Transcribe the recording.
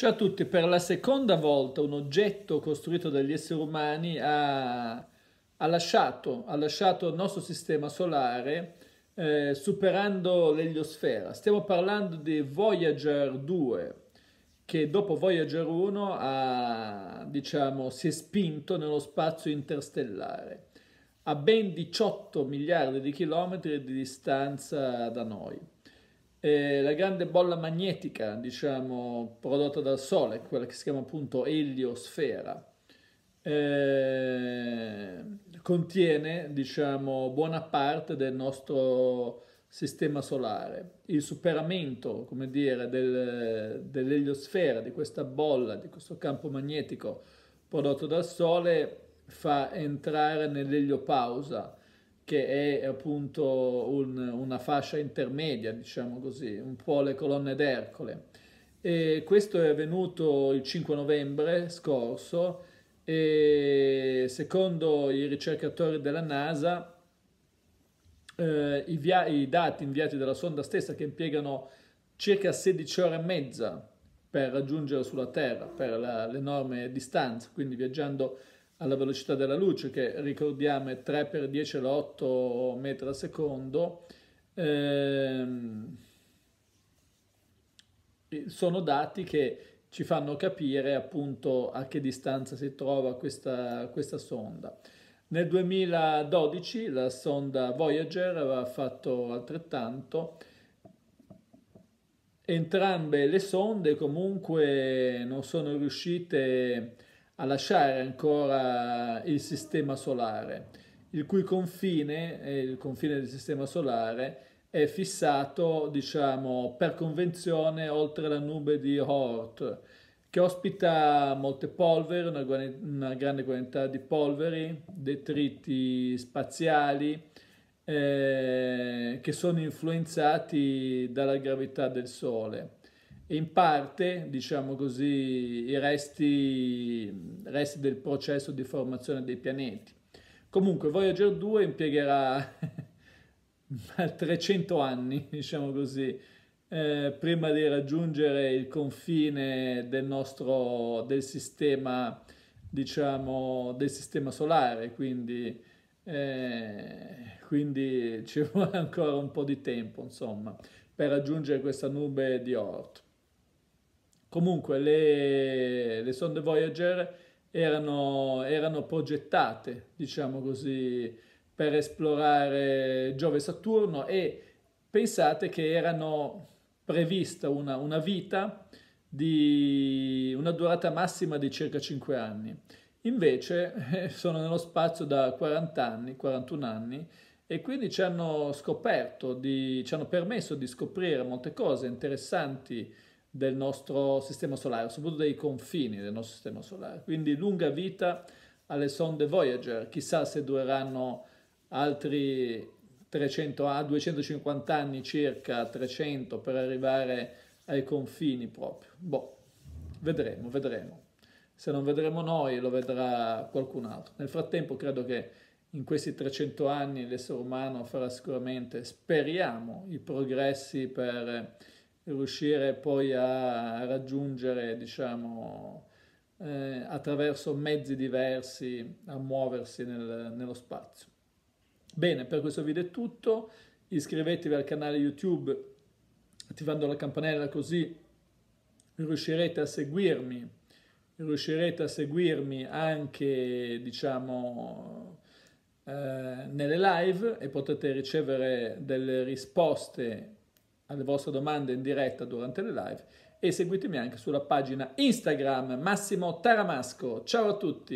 Ciao a tutti, per la seconda volta un oggetto costruito dagli esseri umani ha, ha, lasciato, ha lasciato, il nostro sistema solare eh, superando l'eliosfera. Stiamo parlando di Voyager 2 che dopo Voyager 1 ha, diciamo, si è spinto nello spazio interstellare a ben 18 miliardi di chilometri di distanza da noi eh, la grande bolla magnetica, diciamo, prodotta dal Sole, quella che si chiama appunto eliosfera, eh, contiene, diciamo, buona parte del nostro sistema solare. Il superamento, come dire, del, dell'eliosfera, di questa bolla, di questo campo magnetico prodotto dal Sole, fa entrare nell'eliopausa, che è appunto un, una fascia intermedia, diciamo così, un po' le colonne d'Ercole. E questo è avvenuto il 5 novembre scorso e secondo i ricercatori della NASA eh, i, via- i dati inviati dalla sonda stessa che impiegano circa 16 ore e mezza per raggiungere sulla Terra per la, l'enorme distanza, quindi viaggiando alla velocità della luce, che ricordiamo è 3 per 10 alla 8 metri al secondo, ehm, sono dati che ci fanno capire appunto a che distanza si trova questa, questa sonda. Nel 2012 la sonda Voyager aveva fatto altrettanto. Entrambe le sonde comunque non sono riuscite a a lasciare ancora il sistema solare, il cui confine, eh, il confine del sistema solare, è fissato, diciamo, per convenzione oltre la nube di Hort, che ospita molte polveri, una, una grande quantità di polveri, detriti spaziali, eh, che sono influenzati dalla gravità del Sole. in parte, diciamo così, i resti resti del processo di formazione dei pianeti. Comunque Voyager 2 impiegherà 300 anni, diciamo così, eh, prima di raggiungere il confine del nostro del sistema, diciamo, del sistema solare, quindi, eh, quindi ci vuole ancora un po' di tempo, insomma, per raggiungere questa nube di Oort. Comunque le, le sonde Voyager erano, erano progettate, diciamo così, per esplorare Giove e Saturno e pensate che erano prevista una, una vita di una durata massima di circa 5 anni. Invece sono nello spazio da 40 anni, 41 anni e quindi ci hanno scoperto, di, ci hanno permesso di scoprire molte cose interessanti del nostro sistema solare, soprattutto dei confini del nostro sistema solare. Quindi lunga vita alle sonde Voyager, chissà se dureranno altri 300 250 anni circa, 300 per arrivare ai confini proprio. Boh, vedremo, vedremo. Se non vedremo noi lo vedrà qualcun altro. Nel frattempo credo che in questi 300 anni l'essere umano farà sicuramente, speriamo, i progressi per riuscire poi a raggiungere, diciamo, eh, attraverso mezzi diversi a muoversi nel, nello spazio. Bene, per questo video è tutto. Iscrivetevi al canale YouTube attivando la campanella così riuscirete a seguirmi riuscirete a seguirmi anche diciamo eh, nelle live e potete ricevere delle risposte alle vostre domande in diretta durante le live e seguitemi anche sulla pagina Instagram Massimo Taramasco. Ciao a tutti!